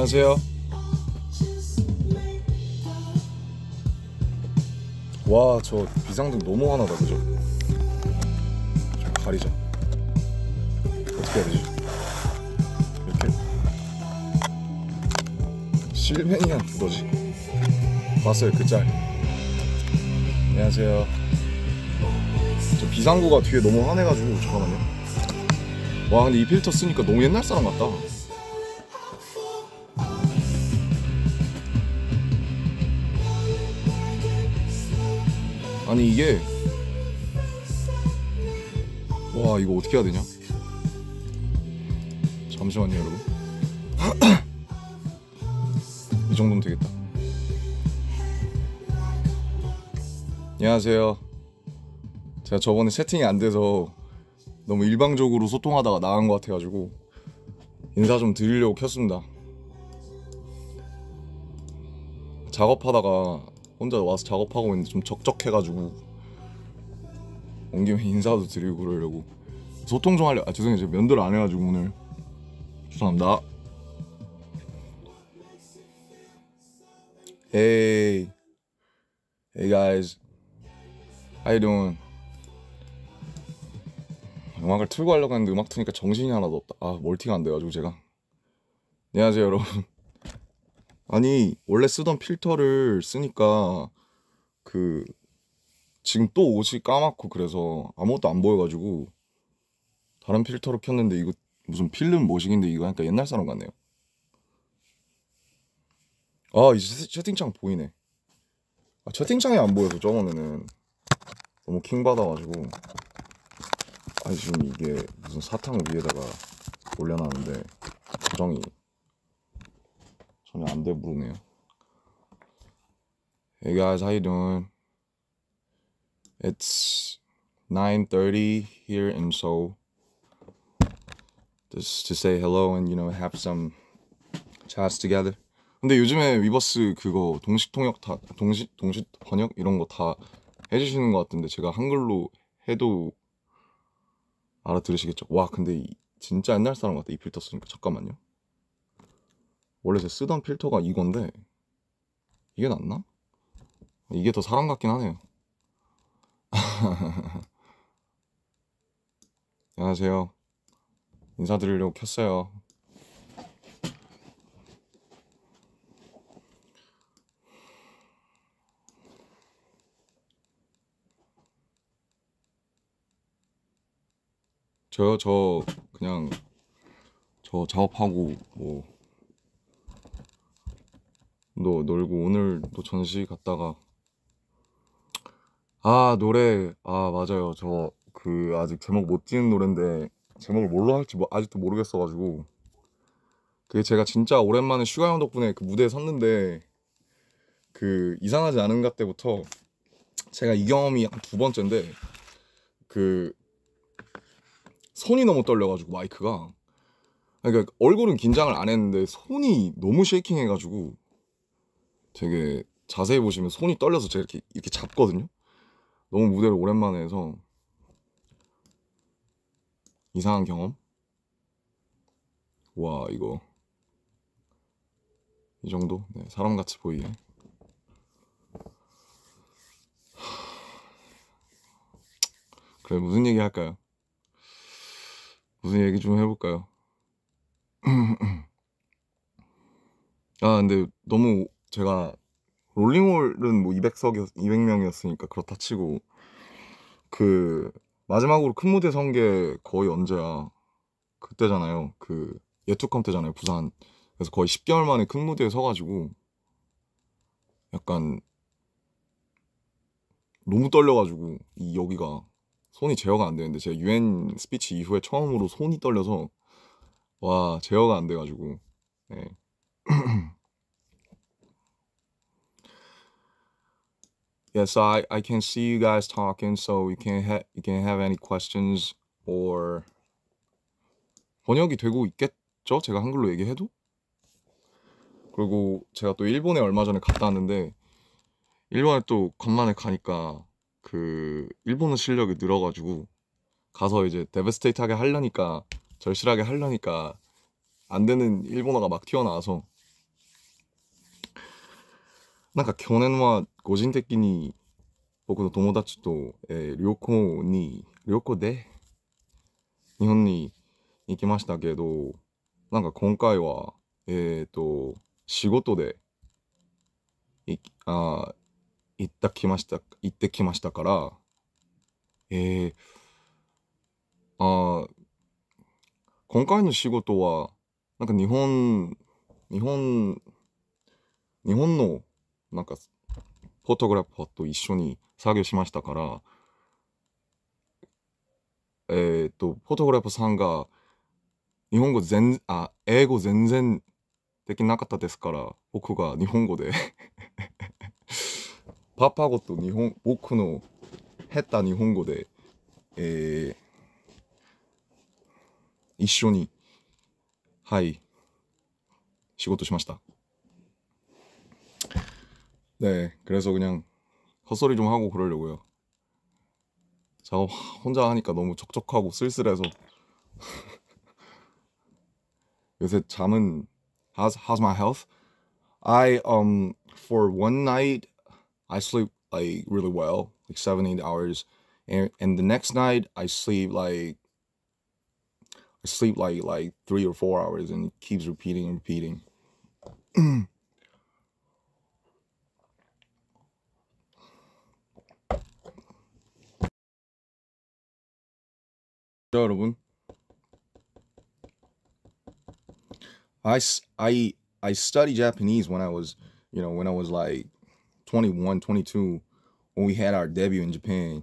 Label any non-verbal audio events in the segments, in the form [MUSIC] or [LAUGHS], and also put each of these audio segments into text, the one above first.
안녕하세요. 와, 저 비상등 너무 화나다, 그죠? 좀 가리자. 어떻게 해야 되지? 이렇게. 실베이한 두더지. 봤어요, 그 짤. 안녕하세요. 저 비상구가 뒤에 너무 화내가지고, 잠깐만요. 와, 근데 이 필터 쓰니까 너무 옛날 사람 같다. 아니 이게 와 이거 어떻게 해야 되냐 잠시만요 여러분 [CLEARS THROAT] 이 정도면 되겠다 안녕하세요 제가 저번에 채팅이안 돼서 너무 일방적으로 소통하다가 나간 것 같아가지고 인사 좀 드리려고 켰습니다 작업하다가 혼자 와서 작업하고 있는데 좀 적적해가지고 온 김에 인사도 드리고 그러려고 소통 좀 하려 아 죄송해요 제가 면도를 안 해가지고 오늘 죄송합니다 에이 에이 가이즈 하이 s h doing? 음악을 틀고 하려고 했는데 음악 트니까 정신이 하나도 없다 아 멀티가 안 돼가지고 제가 안녕하세요 여러분 아니 원래 쓰던 필터를 쓰니까 그 지금 또 옷이 까맣고 그래서 아무것도 안 보여가지고 다른 필터로 켰는데 이거 무슨 필름 모식인데 이거 하니까 옛날 사람 같네요 아 이제 채팅창 보이네 아, 채팅창이 안 보여서 저번에는 너무 킹받아가지고 아니 지금 이게 무슨 사탕 위에다가 올려놨는데 고정이 전혀 안 배부르네요. Hey guys, how you doing? It's 9:30 here in Seoul. Just to say hello and you know have some chats together. 근데 요즘에 위버스 그거 동식 통역 다 동식 동식 번역 이런 거 다 해주시는 것 같은데 제가 한글로 해도 알아들으시겠죠? 와 근데 진짜 옛날 사람 같다 이 필터 쓰니까 잠깐만요. 원래 제 쓰던 필터가 이건데 이게 낫나? 이게 더 사람 같긴 하네요 [LAUGHS] 안녕하세요 인사드리려고 켰어요 저요 저 그냥 저 작업하고 뭐도 놀고 오늘또 전시 갔다가 아 노래 아 맞아요 저 그 아직 제목 못 지은 노랜데 제목을 뭘로 할지 뭐 아직도 모르겠어가지고 그게 제가 진짜 오랜만에 슈가 형 덕분에 그 무대에 섰는데 그 이상하지 않은가 때부터 제가 이 경험이 두 번째인데 그 손이 너무 떨려가지고 마이크가 그러니까 얼굴은 긴장을 안 했는데 손이 너무 쉐이킹해가지고 되게 자세히 보시면 손이 떨려서 제가 이렇게, 이렇게 잡거든요. 너무 무대를 오랜만에 해서 이상한 경험? 와 이거 이 정도? 네, 사람같이 보이게 그래 무슨 얘기 할까요? 무슨 얘기 좀 해볼까요? [CLEARS THROAT] 아 근데 너무 제가 롤링홀은 뭐2 0 0석 200명이었으니까 그렇다 치고 그 마지막으로 큰 무대 선게 거의 언제야 그때잖아요 그 예투컴 때잖아요 부산 그래서 거의 10개월 만에 큰 무대에 서가지고 약간 너무 떨려가지고 이 여기가 손이 제어가 안 되는데 제가 UN 스피치 이후에 처음으로 손이 떨려서 와 제어가 안 돼가지고 네. [CLEARS THROAT] yeah, so I, I can see you guys talking, so you can't ha you can't have any questions or 번역이 되고 있겠죠? 제가 한글로 얘기해도? 그리고 제가 또 일본에 얼마 전에 갔다 왔는데 일본에 또 간만에 가니까 그 일본어 실력이 늘어가지고 가서 이제 데베스테이트하게 하려니까 절실하게 하려니까 안 되는 일본어가 막 튀어나와서 なん견해年は 그러니까 個人的に僕の友達と、えー、旅行に、旅行で日本に行きましたけど、なんか今回は、えっ、ー、と、仕事で、いあ行ったきました、行ってきましたから、えー、あ今回の仕事は、なんか日本、日本、日本の、なんかフォトグラファーと一緒に作業しましたから、えっ、ー、と、フォトグラファーさんが、日本語全、あ、英語全然できなかったですから、僕が日本語で [LAUGHS] パパごと日本、僕の下手日本語で、えー、一緒に、はい、仕事しました。 네, 그래서 그냥 헛소리 좀 하고 그러려고요. 작업 혼자 하니까 너무 적적하고 쓸쓸해서 [LAUGHS] 요새 잠은 how's how's my health? I um for one night I sleep like really well, like seven eight hours, and and the next night I sleep like I sleep like like three or four hours, and it keeps repeating and repeating. [CLEARS THROAT] 여러분 I, I, I studied Japanese when I was, you know, when I was like 21, 22, when we had our debut in Japan.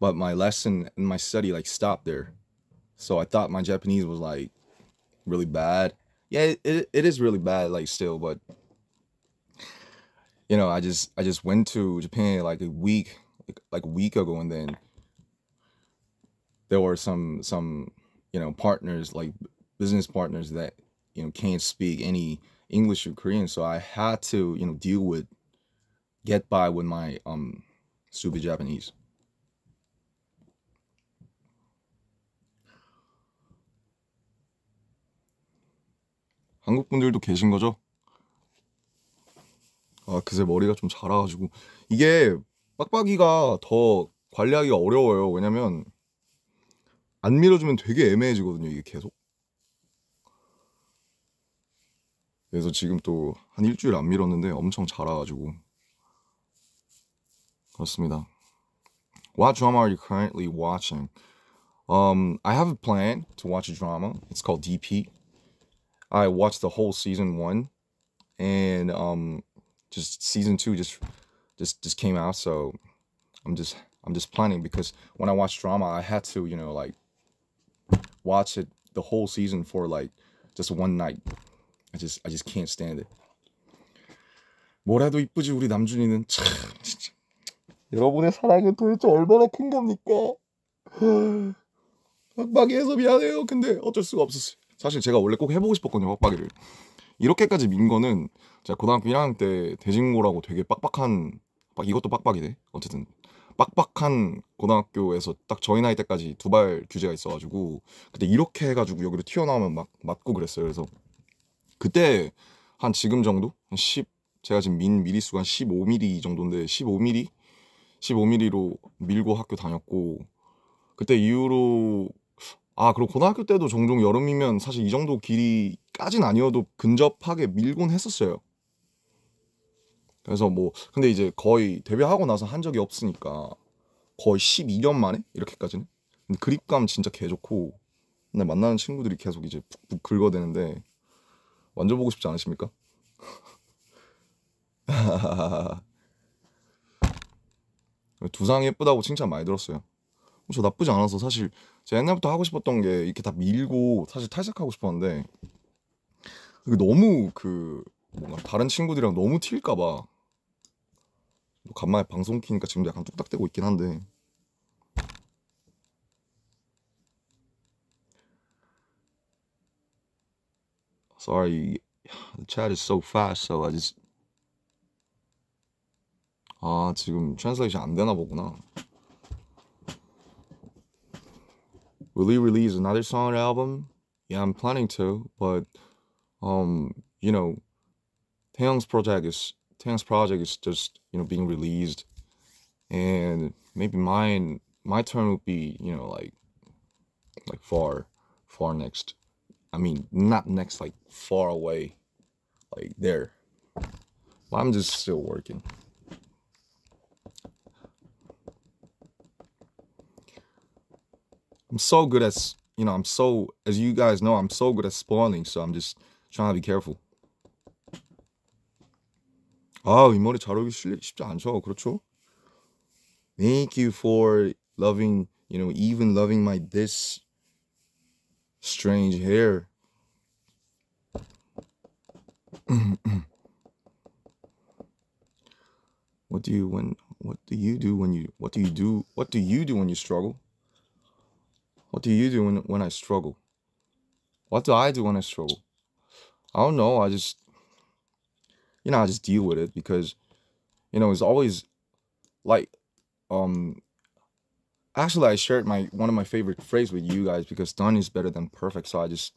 But my lesson and my study like stopped there. So I thought my Japanese was like really bad. Yeah, it, it is really bad like still, but you know, I just I just went to Japan like a week like, like a week ago and then there were some some you know partners like business partners that you know can't speak any English or Korean, so I had to you know deal with get by with my um stupid Japanese. 한국 분들도 계신 거죠? 아 그새 머리가 좀 자라가지고 이게 빡빡이가 더 관리하기가 어려워요. 왜냐면 안 밀어주면 되게 애매해지거든요. 이게 계속. 그래서 지금 또 한 일주일 안 밀었는데 엄청 자라가지고 그렇습니다. What drama are you currently watching? Um, I have a plan to watch a drama. It's called DP. I watched the whole season one, and um, just season two just just just came out. So I'm just I'm just planning because when I watch drama, I had to you know like watch it the whole season for like just one night. I just I just can't stand it. 뭐라도 이쁘지 우리 남준이는 참 진짜. 여러분의 사랑은 도대체 얼마나 큰 겁니까? 빡빡이해서 미안해요. 근데 어쩔 수가 없었어요. 사실 제가 원래 꼭 해보고 싶었거든요. 빡빡이를. 이렇게까지 민 거는 제가 고등학교 1학년 때 대진고라고 되게 빡빡한 이것도 빡빡이네. 어쨌든 빡빡한 고등학교에서 딱 저희 나이 때까지 두발 규제가 있어가지고 그때 이렇게 해가지고 여기로 튀어나오면 막 맞고 그랬어요. 그래서 그때 한 지금 정도 한 10, 제가 지금 민 미리수가 한 15mm 정도인데 15mm 15mm로 밀고 학교 다녔고 그때 이후로 아 그리고 고등학교 때도 종종 여름이면 사실 이 정도 길이까진 아니어도 근접하게 밀곤 했었어요. 그래서 뭐 근데 이제 거의 데뷔하고 나서 한 적이 없으니까 거의 12년 만에 이렇게까지는 그립감 진짜 개 좋고 근데 만나는 친구들이 계속 이제 푹푹 긁어대는데 완전 보고 싶지 않으십니까? [LAUGHS] 두상 예쁘다고 칭찬 많이 들었어요. 저 나쁘지 않아서 사실 제가 옛날부터 하고 싶었던 게 이렇게 다 밀고 사실 탈색하고 싶었는데 너무 그 뭔가 다른 친구들이랑 너무 튈까봐 간만에 방송 키니까 지금 약간 뚝딱대고 있긴 한데 Sorry, the chat is so fast, so I just 아 지금 트랜slation 안 되나 보구나. Will you release another song album? Yeah, I'm planning to, but um, you know, Taeyong's project is Tan's project is just you know being released, and maybe mine my turn would be you know like like far far next. I mean not next like far away, like there. But I'm just still working. I'm so good at you know I'm so as you guys know I'm so good at spawning, so I'm just trying to be careful. 아, 이 머리 잘 오기 쉽지 않죠. 그렇죠? Thank you for loving, you know, even loving my this strange hair. [CLEARS THROAT] what do you when what do you do when you what do you do what do you do when you struggle? What do you do when when I struggle? What do I do when I struggle? I don't know. I just you know, I just deal with it because, you know, it's always like, um, actually, I shared my one of my favorite phrase with you guys because done is better than perfect. So I just,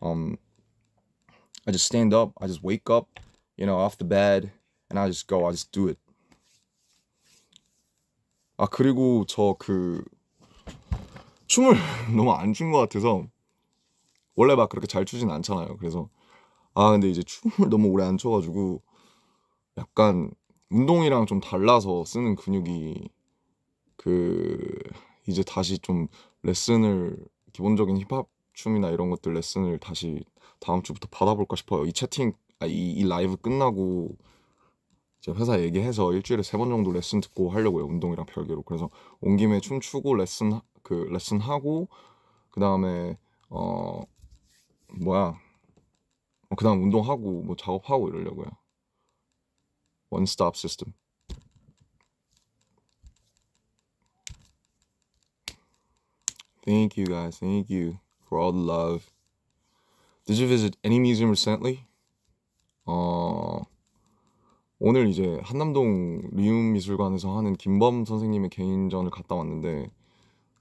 um, I just stand up, I just wake up, you know, off the bed, and I just go, I just do it. 아 그리고 저그 춤을 [LAUGHS] 너무 안것 같아서 원래 막 그렇게 잘 추진 않잖아요. 그래서 아 근데 이제 춤을 [LAUGHS] 너무 오래 안 춰가지고 약간 운동이랑 좀 달라서 쓰는 근육이 그 이제 다시 좀 레슨을 기본적인 힙합 춤이나 이런 것들 레슨을 다시 다음 주부터 받아볼까 싶어요. 이 채팅 아, 이, 이 라이브 끝나고 이제 회사 얘기해서 일주일에 세 번 정도 레슨 듣고 하려고요. 운동이랑 별개로. 그래서 온 김에 춤추고 레슨 그 레슨 하고 그 다음에 어 뭐야 어, 그다음 운동하고 뭐 작업하고 이러려고요. 원스톱 시스템. Thank you guys. Thank you for all the love. Did you visit any museum recently? 어, 오늘 이제 한남동 리움미술관에서 하는 김범 선생님의 개인전을 갔다 왔는데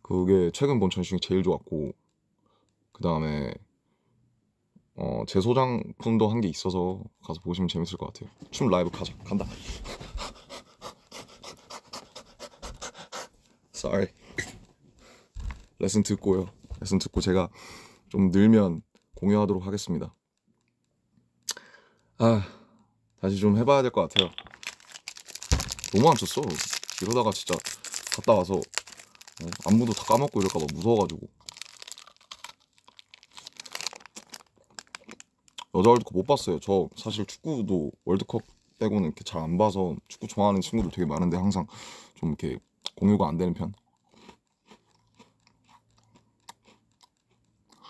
그게 최근 본 전시 중에 제일 좋았고 그 다음에 어, 제 소장품도 한 게 있어서 가서 보시면 재밌을 것 같아요. 춤 라이브 가자. 간다. [LAUGHS] Sorry. 레슨 듣고요. 레슨 듣고 제가 좀 늘면 공유하도록 하겠습니다. 아, 다시 좀 해봐야 될 것 같아요. 너무 안 쳤어. 이러다가 진짜 갔다 와서 어, 안무도 다 까먹고 이럴까봐 무서워가지고. 여자 월드컵 못 봤어요. 저 사실 축구도 월드컵 빼고는 이렇게 잘 안 봐서 축구 좋아하는 친구들 되게 많은데 항상 좀 이렇게 공유가 안 되는 편.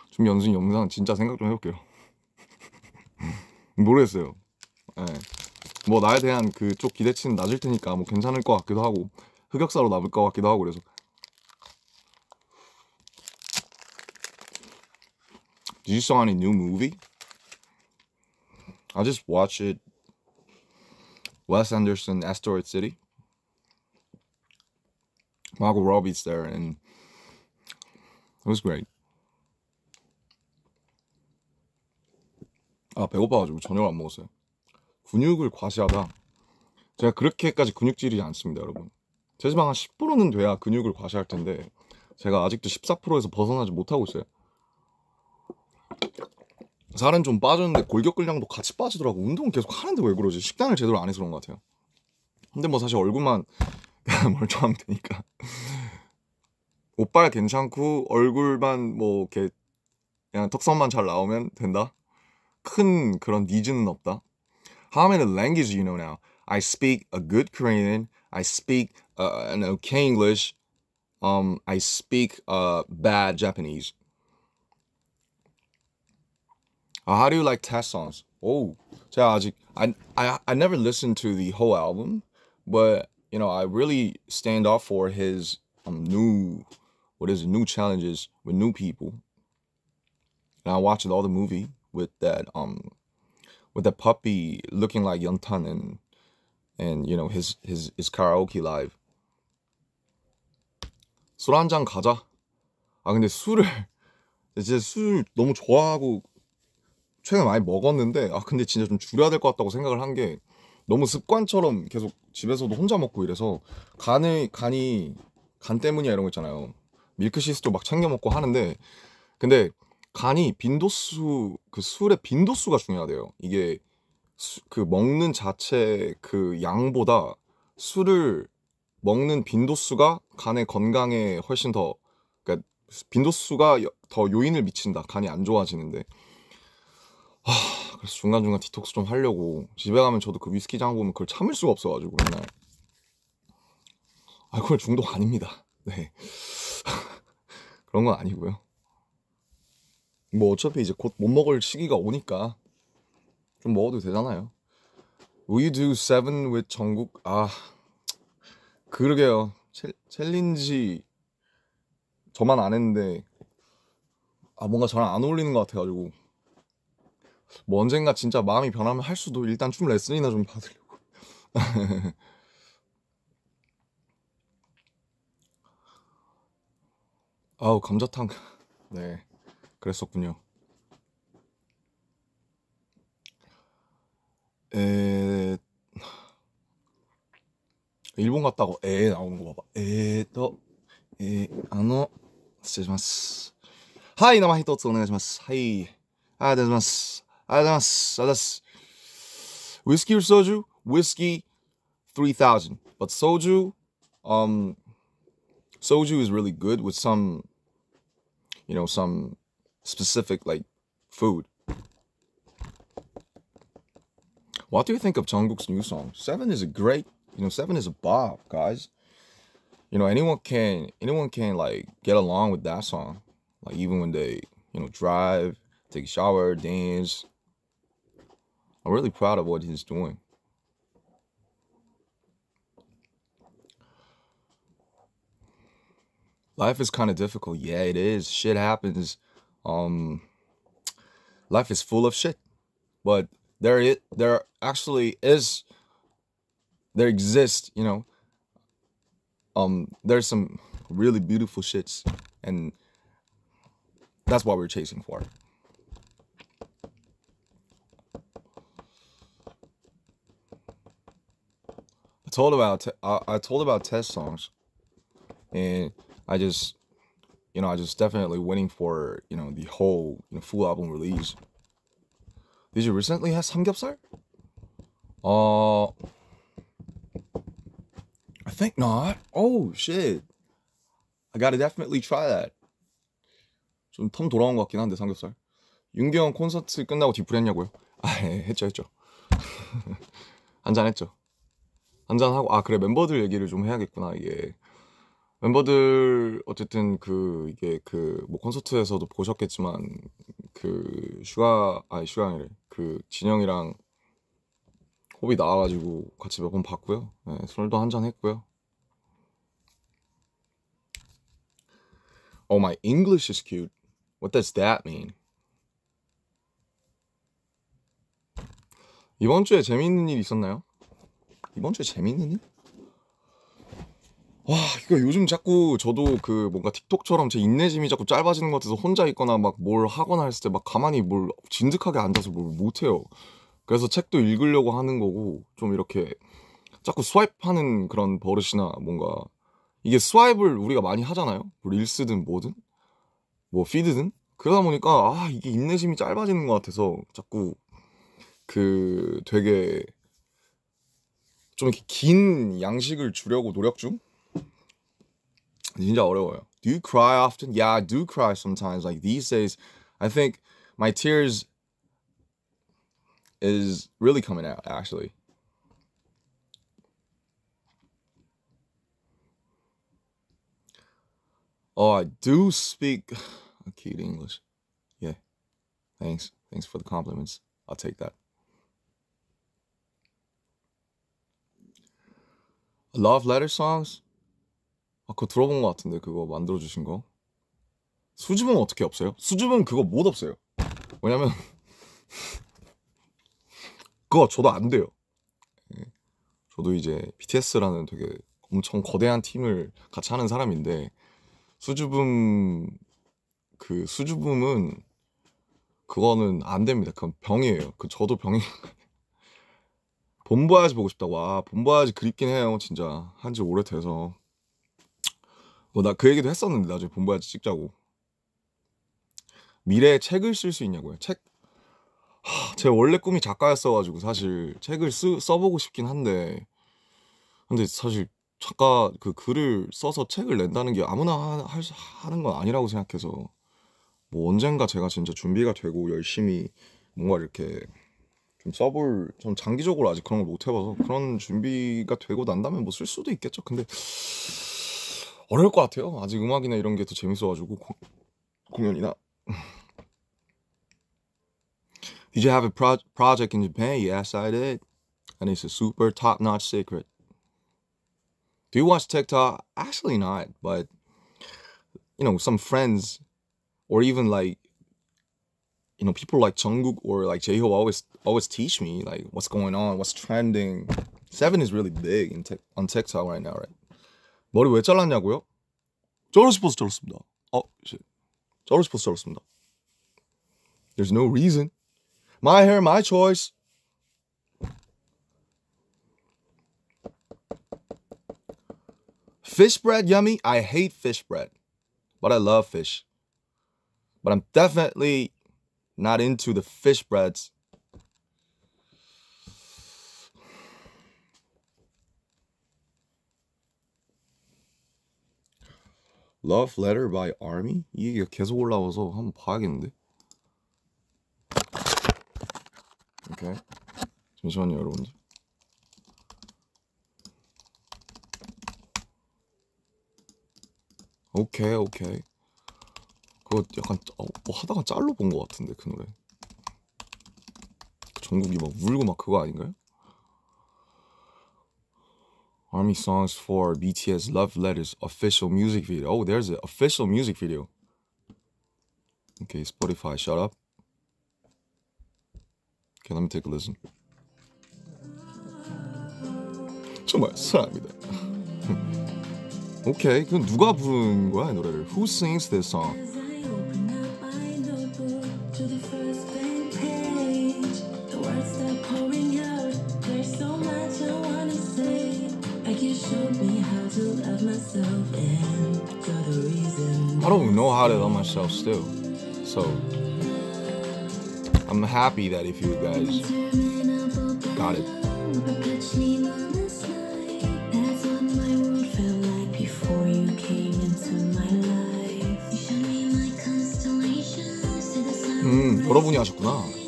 좀 연순 영상 진짜 생각 좀 해볼게요. [LAUGHS] 모르겠어요. 네. 뭐 나에 대한 그쪽 기대치는 낮을 테니까 뭐 괜찮을 것 같기도 하고 흑역사로 남을 것 같기도 하고 그래서 뉴 i d you saw I'll just watch it. Wes Anderson, Asteroid City. m i c h a e Robbie's there, and it was great. 아 배고파가지고 저녁을 안 먹었어요. 근육을 과시하다. 제가 그렇게까지 근육질이지 않습니다, 여러분. 제지방한 10%는 돼야 근육을 과시할 텐데 제가 아직도 14%에서 벗어나지 못하고 있어요. 살은 좀 빠졌는데 골격 근량도 같이 빠지더라고. 운동 계속 하는데 왜 그러지? 식단을 제대로 안 해서 그런 것 같아요. 근데 뭐 사실 얼굴만 [LAUGHS] 멀쩡하면 되니까. 오빠 야 괜찮고 얼굴만 뭐 이렇게 그냥 턱선만 잘 나오면 된다. 큰 그런 니즈는 없다. How many languages you know now? I speak a good Korean. I speak uh, an okay English. Um, I speak uh, bad Japanese. Uh, how do you like test songs? Oh, 제가 I I I never listened to the whole album, but you know I really stand up for his um, new what is it, new challenges with new people. And I watched all the movie with that um with the puppy looking like Young Tan and and you know his his his karaoke live. 술한잔 가자. 아 근데 술을 이제 [LAUGHS] 술 너무 좋아하고 최근에 많이 먹었는데 아 근데 진짜 좀 줄여야 될 것 같다고 생각을 한 게 너무 습관처럼 계속 집에서도 혼자 먹고 이래서 간을 간이 간 때문이야 이런 거 있잖아요. 밀크시스도 막 챙겨 먹고 하는데 근데 간이 빈도수 그 술의 빈도수가 중요하대요. 이게 수, 그 먹는 자체 그 양보다 술을 먹는 빈도수가 간의 건강에 훨씬 더 그러니까 빈도수가 더 요인을 미친다. 간이 안 좋아지는데. 하, 그래서 중간중간 디톡스 좀 하려고 집에 가면 저도 그 위스키장 보면 그걸 참을 수가 없어가지고 맨날 알코올 중독 아닙니다. 네. [LAUGHS] 그런 건 아니고요. 뭐 어차피 이제 곧 못 먹을 시기가 오니까 좀 먹어도 되잖아요. We do seven with 전국 아 그러게요. 챌, 챌린지 저만 안 했는데 아 뭔가 저랑 안 어울리는 것 같아가지고 뭐 언젠가 진짜 마음이 변하면 할 수도 일단 춤 레슨이나 좀 받으려고. 아우 감자탕. 네, 그랬었군요. 에 일본 갔다고 에나온거 봐봐. 에더 에 아노失礼します。はい、生一つお願いします。はい。ありがとうございます。 Whiskey or soju? Whiskey, 3000. But soju, um, soju is really good with some, you know, some specific like food. What do you think of Jungkook's new song? Seven is a great, you know, seven is a bop, guys. You know, anyone can, anyone can like get along with that song. Like even when they, you know, drive, take a shower, dance, I'm really proud of what he's doing. Life is kind of difficult. Yeah, it is. Shit happens. Um, life is full of shit. But there, it there actually is. There exists, you know. Um, there's some really beautiful shits, and that's what we're chasing for. told about I, I told about test songs, and I just you know I just definitely waiting for you know the whole you know, full album release. Did you recently have 삼겹살? Uh, I think not. Oh shit, I gotta definitely try that. 좀텀 돌아온 것 같긴 한데 삼겹살. 윤기영 콘서트 끝나고 뒤풀이 했냐고요? 아, 예, 했죠, 했죠. [LAUGHS] 한잔 했죠. 한잔하고 아 그래 멤버들 얘기를 좀 해야겠구나 이게 멤버들 어쨌든 그 이게 그 뭐 콘서트에서도 보셨겠지만 그 슈가 아니 슈가이래 그 진영이랑 호비 나와가지고 같이 몇 번 봤고요 네, 술도 한잔 했고요 Oh my English is cute What does that mean? 이번 주에 재미있는 일 있었나요? 이번 주에 재밌는 일? 와, 이거 요즘 자꾸 저도 그 뭔가 틱톡처럼 제 인내심이 자꾸 짧아지는 것 같아서 혼자 있거나 막 뭘 하거나 했을 때 막 가만히 뭘 진득하게 앉아서 뭘 못해요. 그래서 책도 읽으려고 하는 거고 좀 이렇게 자꾸 스와이프하는 그런 버릇이나 뭔가 이게 스와이프를 우리가 많이 하잖아요. 뭐 릴스든 뭐든 뭐 피드든 그러다 보니까 아 이게 인내심이 짧아지는 것 같아서 자꾸 그 되게 좀긴 양식을 주려고 노력 중? 진짜 어려워요. Do you cry often? Yeah, I do cry sometimes. Like these days, I think my tears is really coming out actually. Oh, I do speak [SIGHS] a cute English. Yeah. Thanks. Thanks for the compliments. I'll take that. Love Letter Songs? 아, 그거 들어본 것 같은데, 그거 만들어주신 거. 수줍음 어떻게 없어요? 수줍음 그거 못 없어요. 왜냐면, [LAUGHS] 그거 저도 안 돼요. 예. 저도 이제 BTS라는 되게 엄청 거대한 팀을 같이 하는 사람인데, 수줍음, 그 수줍음은, 그거는 안 됩니다. 그건 병이에요. 그 저도 병이, 본부 아야지 보고 싶다고. 아, 본부 아야지 그립긴 해요, 진짜. 한지 오래돼서. 어, 뭐, 나 그 얘기도 했었는데, 나중에 본부 아야지 찍자고. 미래에 책을 쓸 수 있냐고요. 책. 하, 제 원래 꿈이 작가였어가지고, 사실. 책을 쓰, 써보고 싶긴 한데. 근데 사실 작가 그 글을 써서 책을 낸다는 게 아무나 하, 하는 건 아니라고 생각해서. 뭐 언젠가 제가 진짜 준비가 되고 열심히 뭔가 이렇게 좀 써볼 좀 장기적으로 아직 그런 걸못 해봐서 그런 준비가 되고 난다면뭐 쓸 수도 있겠죠. 근데 어려울 것 같아요. 아직 음악이나 이런 게 더 재밌어가지고 고, 공연이나 Did you have a pro project in Japan? Yes, I did. And it's a super top notch secret. Do you watch TikTok? Actually, not, but you know, some friends or even like you know people like Jungkook or like J-Hope always always teach me like what's going on, what's trending. Seven is really big in tech, on TikTok right now, right? 머리 왜 잘랐냐고요? 자르고 싶어서 잘랐습니다. 싶어서 잘랐습니다. There's no reason. My hair, my choice. Fish bread, yummy. I hate fish bread, but I love fish. But I'm definitely not into the fish breads. Love Letter by Army? 이게 계속 올라와서 한번 봐야겠는데? 오케이. 잠시만요, 여러분들. Okay. Okay. 그거 약간 어, 뭐 하다가 짤로 본것 같은데 그 노래 정국이 막 울고 막 그거 아닌가요? Army songs for BTS Love Letters official music video. Oh, there's an official music video. Okay, Spotify, shut up. Okay, let me take a listen. 정말 사랑합니다. 오케이, okay, 그건 누가 부른 거야 이 노래를? Who sings this song? I don't know how to love myself still. So I'm happy that if you guys got it. 음, 여러분이 하셨구나.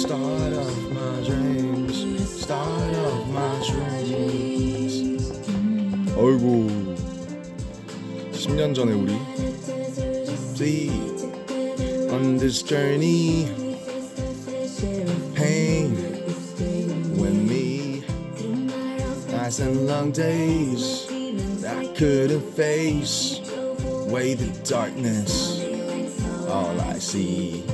Start of my dreams. Start of my dreams. 아이고. 10년 전에 우리 See on this journey pain with me nights and long days I couldn't face way the darkness all I see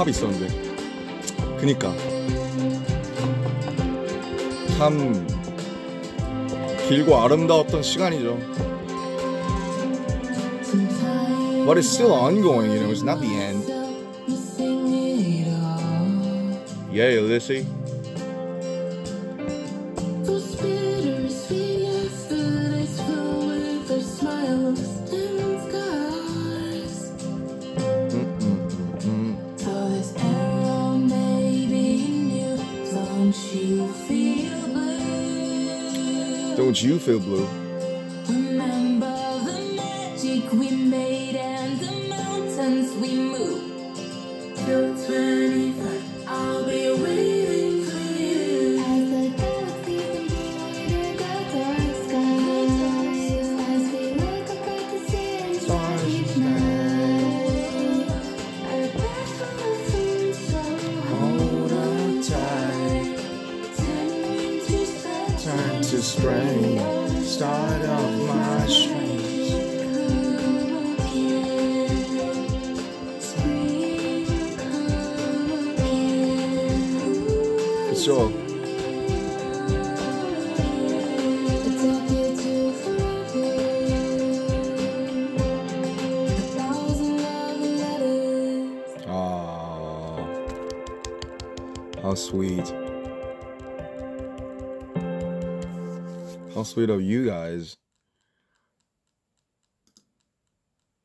팝이 있었는데 그니까 참 길고 아름다웠던 시간이죠 But it's still ongoing, you know, it's not the end Yeah, Lissy you feel blue? sweet. How sweet of you guys.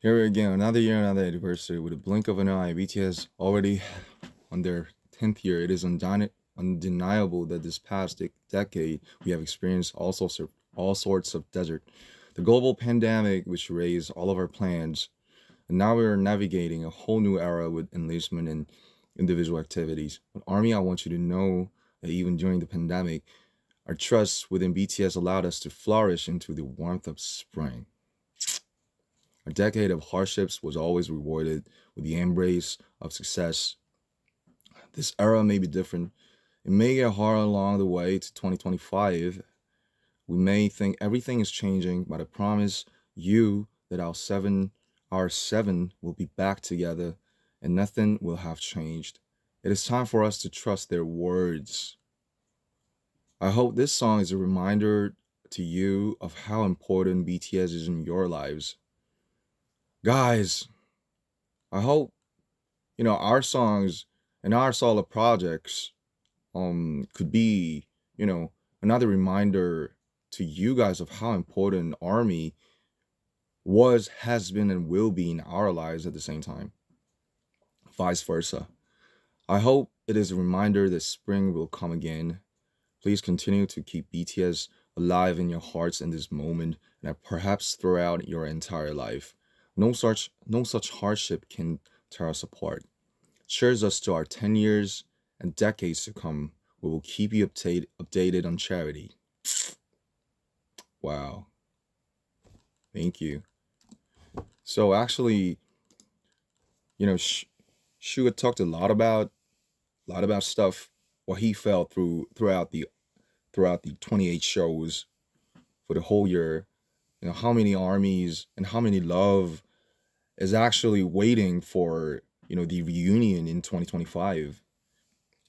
Here again, another year, another anniversary. With a blink of an eye, BTS already on their 10th year. It is undeniable that this past decade, we have experienced all sorts of, all sorts of desert. The global pandemic, which raised all of our plans, and now we are navigating a whole new era with enlistment and individual activities. But Army, I want you to know that even during the pandemic, our trust within BTS allowed us to flourish into the warmth of spring. A decade of hardships was always rewarded with the embrace of success. This era may be different. It may get hard along the way to 2025. We may think everything is changing, but I promise you that our seven, our seven will be back together and nothing will have changed. It is time for us to trust their words. I hope this song is a reminder to you of how important BTS is in your lives. Guys, I hope you know our songs and our solo projects um could be, you know, another reminder to you guys of how important army was, has been, and will be in our lives at the same time vice versa. I hope it is a reminder that spring will come again. Please continue to keep BTS alive in your hearts in this moment and perhaps throughout your entire life. No such no such hardship can tear us apart. Cheers us to our 10 years and decades to come. We will keep you update, updated on charity. Wow. Thank you. So actually, you know, Sugar talked a lot about a lot about stuff what he felt through throughout the throughout the 28 shows for the whole year. You know, how many armies and how many love is actually waiting for, you know, the reunion in 2025.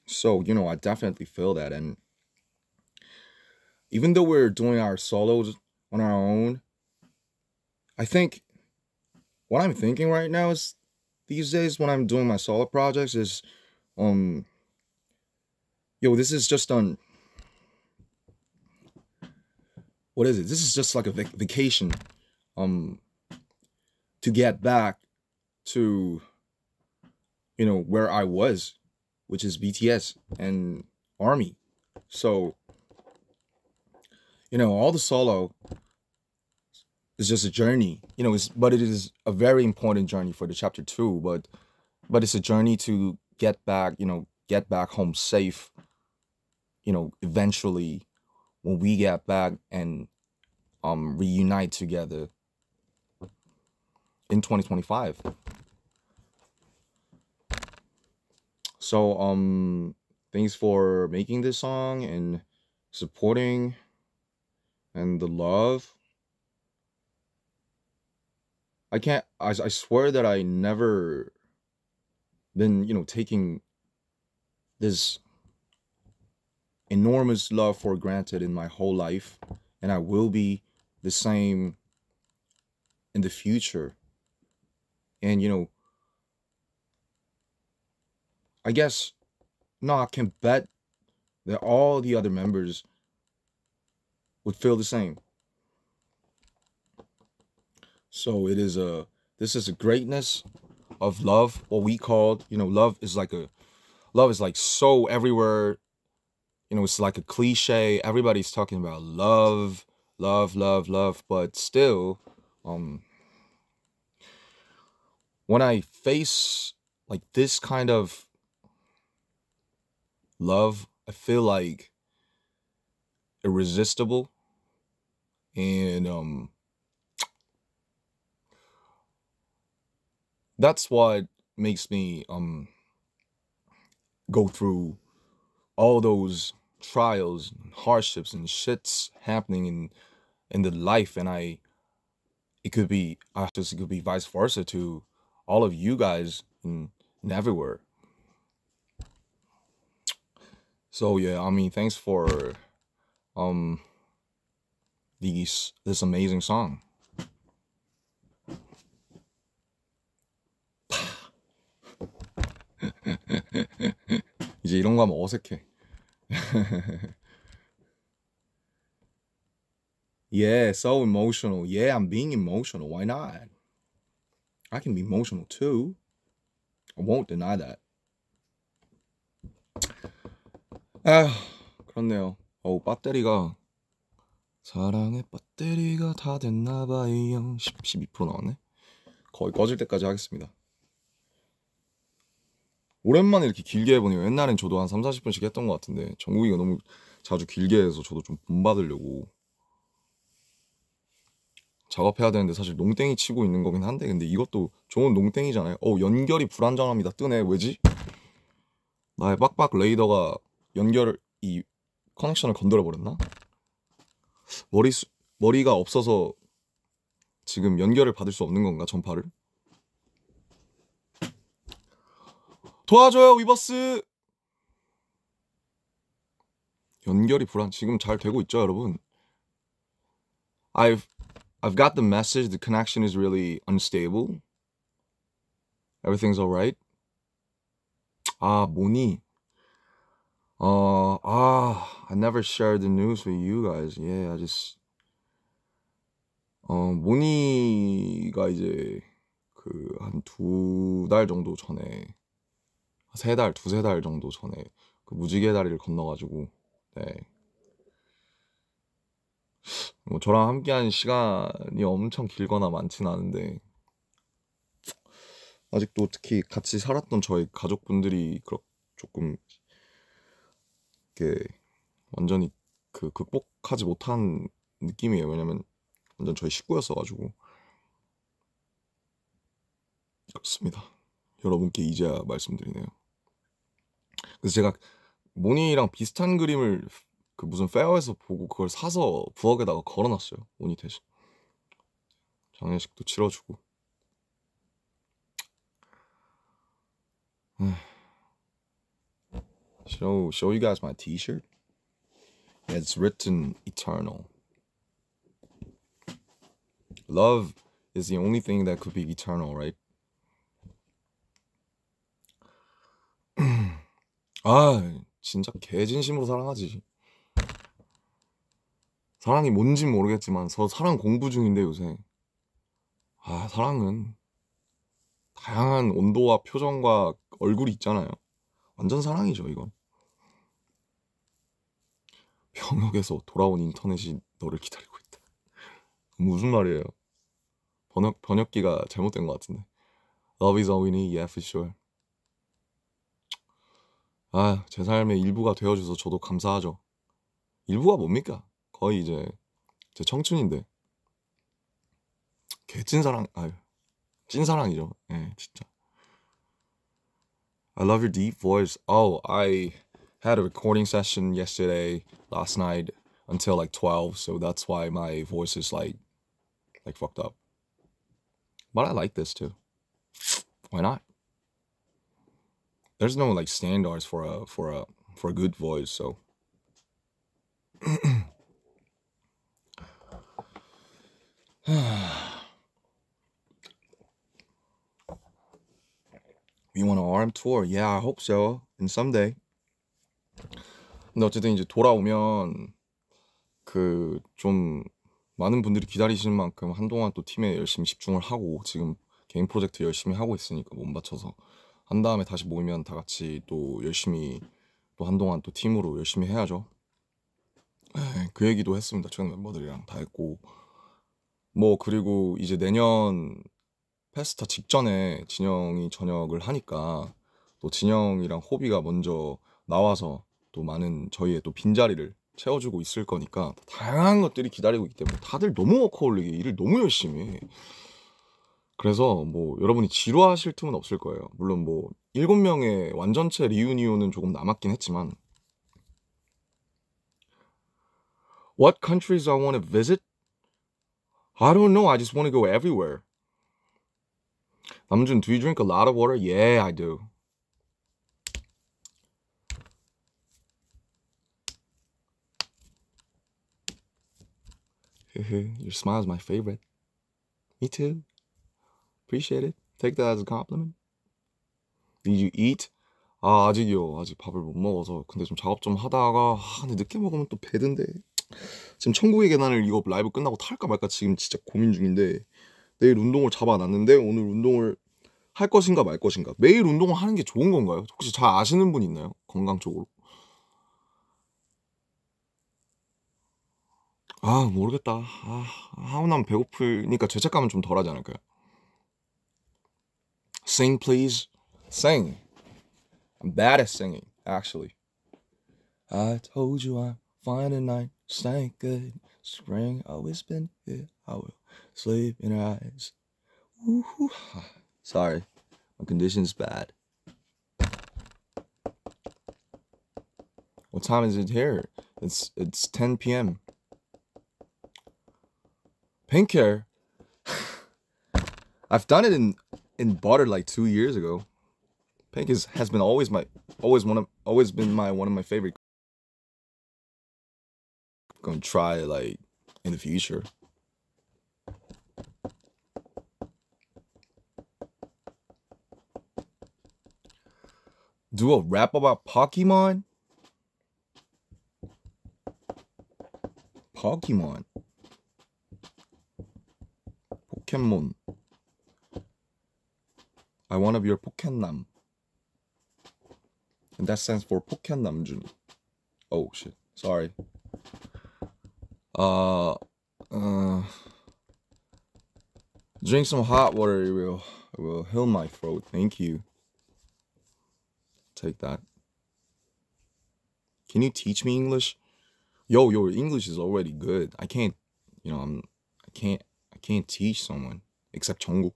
So, you know, I definitely feel that. And even though we're doing our solos on our own, I think what I'm thinking right now is these days when I'm doing my solo projects is, um, yo, this is just on, what is it? This is just like a vac vacation, um, to get back to, you know, where I was, which is BTS and Army. So, you know, all the solo it's just a journey you know it's but it is a very important journey for the chapter two but but it's a journey to get back you know get back home safe you know eventually when we get back and um reunite together in 2025 so um thanks for making this song and supporting and the love I can't. I, I swear that I never been, you know, taking this enormous love for granted in my whole life, and I will be the same in the future. And you know, I guess no, I can bet that all the other members would feel the same. So it is a this is a greatness of love, what we called, you know, love is like a love is like so everywhere. You know, it's like a cliche. Everybody's talking about love, love, love, love, but still, um when I face like this kind of love, I feel like irresistible and um that's what makes me um go through all those trials and hardships and shits happening in in the life and i it could be i just it could be vice versa to all of you guys and, and everywhere so yeah i mean thanks for um these this amazing song 이제 이런 거 하면 어색해. yeah, so emotional. Yeah, I'm being emotional. Why not? I can be emotional too. I won't deny that. 아, 그렇네요. 어우, 배터리가 사랑의 배터리가 다 됐나 봐요. 12% 나왔네. 거의 꺼질 때까지 하겠습니다. 오랜만에 이렇게 길게 해보니까 옛날엔 저도 한 3, 0 40분씩 했던 것 같은데 정국이가 너무 자주 길게 해서 저도 좀 본받으려고 작업해야 되는데 사실 농땡이 치고 있는 거긴 한데 근데 이것도 좋은 농땡이잖아요 어 연결이 불안정합니다 뜨네 왜지? 나의 빡빡 레이더가 연결 이 커넥션을 건드려 버렸나? 머리 수, 머리가 없어서 지금 연결을 받을 수 없는 건가 전파를? 도와줘요 위버스 연결이 불안 지금 잘 되고 있죠 여러분 I've I've got the message the connection is really unstable everything's alright 아 모니 어아 I never shared the news with you guys yeah I just 어 모니가 이제 그 한 두 달 정도 전에 세 달, 두세 달 정도 전에 그 무지개 다리를 건너가지고 네. 뭐 저랑 함께한 시간이 엄청 길거나 많진 않은데 아직도 특히 같이 살았던 저희 가족분들이 조금 이렇게 완전히 그 극복하지 못한 느낌이에요. 왜냐면 완전 저희 식구였어가지고 그렇습니다. 여러분께 이제야 말씀드리네요. 그래서 제가 모니랑 비슷한 그림을 그 무슨 페어에서 보고 그걸 사서 부엌에다가 걸어놨어요. 모니 대신. 장례식도 치러주고. show show you guys my T-shirt. Yeah, it's written eternal. Love is the only thing that could be eternal, right? 아 진짜 개진심으로 사랑하지 사랑이 뭔진 모르겠지만 저 사랑 공부 중인데 요새 아 사랑은 다양한 온도와 표정과 얼굴이 있잖아요 완전 사랑이죠 이건 병역에서 돌아온 인터넷이 너를 기다리고 있다 무슨 말이에요 번역, 번역기가 잘못된 것 같은데 Love is all we need, yeah for sure 아, 제 삶의 일부가 되어줘서 저도 감사하죠. 일부가 뭡니까? 거의 이제 제 청춘인데 개찐사랑, 아유 찐사랑이죠. 예, 네, 진짜. I love your deep voice. Oh, I had a recording session yesterday, last night until like 12, so that's why my voice is like like fucked up. But I like this too. Why not? there's no like standards for a for a for a good voice so you want an arm tour? Yeah, I hope so. And someday. 근데 어쨌든 이제 돌아오면 그 좀 많은 분들이 기다리시는 만큼 한동안 또 팀에 열심히 집중을 하고 지금 개인 프로젝트 열심히 하고 있으니까 몸 바쳐서 한 다음에 다시 모이면 다 같이 또 열심히 또 한동안 또 팀으로 열심히 해야죠. 네, 그 얘기도 했습니다. 최근 멤버들이랑 다 했고 뭐 그리고 이제 내년 페스타 직전에 진영이 전역을 하니까 또 진영이랑 호비가 먼저 나와서 또 많은 저희의 또 빈자리를 채워주고 있을 거니까 다양한 것들이 기다리고 있기 때문에 다들 너무 워커홀릭이 일을 너무 열심히 해. 그래서 뭐 여러분이 지루하실 틈은 없을 거예요. 물론 뭐 일곱 명의 완전체 리유니온은 조금 남았긴 했지만 What countries I want to visit? I don't know. I just want to go everywhere. 남준, do you drink a lot of water? Yeah, I do. Your smile is my favorite. Me too. Appreciate it. Take that as a compliment. Did you eat? 아 아직이요. 아직 밥을 못 먹어서 근데 좀 작업 좀 하다가 아, 근데 늦게 먹으면 또배든데 지금 천국의 계단을 이거 라이브 끝나고 탈까 말까 지금 진짜 고민 중인데 내일 운동을 잡아놨는데 오늘 운동을 할 것인가 말 것인가 매일 운동을 하는 게 좋은 건가요? 혹시 잘 아시는 분 있나요? 건강 쪽으로 아 모르겠다 아 하고 나면 배고프니까 죄책감은 좀 덜하지 않을까요? Sing, please. Sing. I'm bad at singing, actually. I told you I'm fine tonight. Stank good. Spring always been here. I will sleep in her eyes. sorry, my condition's bad. What time is it here? It's it's 10 p.m. Pink hair. [SIGHS] I've done it in and bought it like two years ago. Pink is has been always my always one of always been my one of my favorite. Gonna try like in the future. Do a rap about Pokemon? Pokemon. Pokemon. I want to be your Pokennam. And that stands for Pokennamjun. Oh shit, sorry. Uh, uh, drink some hot water, it will, it will heal my throat. Thank you. Take that. Can you teach me English? Yo, your English is already good. I can't, you know, I'm, I can't, I can't teach someone except Chongu.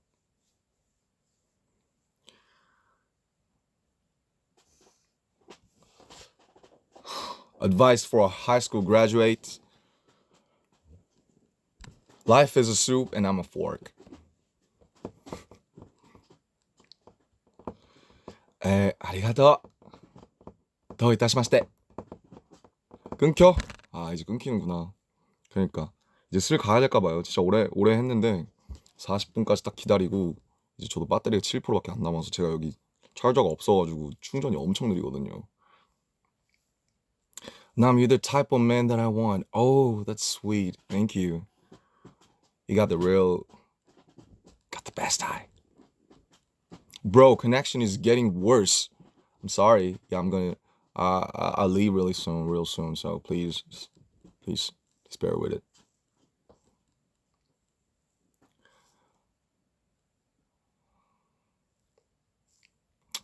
advice for a high school graduate life is a soup and i'm a forkえー、ありがとう。どういたしまして。Eh, 끊겨? 아, 이제 끊기는구나. 그러니까. 이제 슬 가야 될까봐요. 진짜 오래, 오래 했는데, 40분까지 딱 기다리고, 이제 저도 배터리가 7%밖에 안 남아서 제가 여기 차저가 없어가지고 충전이 엄청 느리거든요. Nam, you're the type of man that I want. Oh, that's sweet. Thank you. You got the real, got the best eye. Bro, connection is getting worse. I'm sorry. Yeah, I'm gonna, uh, I'll leave really soon, real soon. So please, please, please bear with it.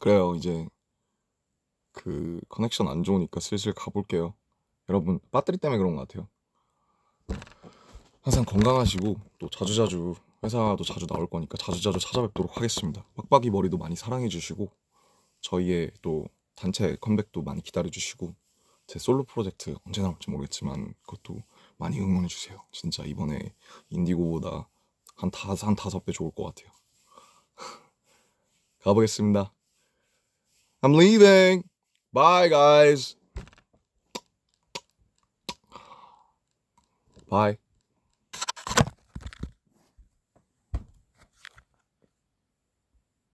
그래요. 이제 그 커넥션 안 좋으니까 슬슬 가볼게요. 여러분 배터리 때문에 그런 것 같아요 항상 건강하시고 또 자주자주 회사도 자주 나올 거니까 자주자주 찾아뵙도록 하겠습니다 빡빡이 머리도 많이 사랑해 주시고 저희의 또 단체 컴백도 많이 기다려 주시고 제 솔로 프로젝트 언제 나올지 모르겠지만 그것도 많이 응원해 주세요 진짜 이번에 인디고보다 한 다섯, 한 다섯 배 좋을 것 같아요 [LAUGHS] 가보겠습니다 I'm leaving. Bye, guys. Bye.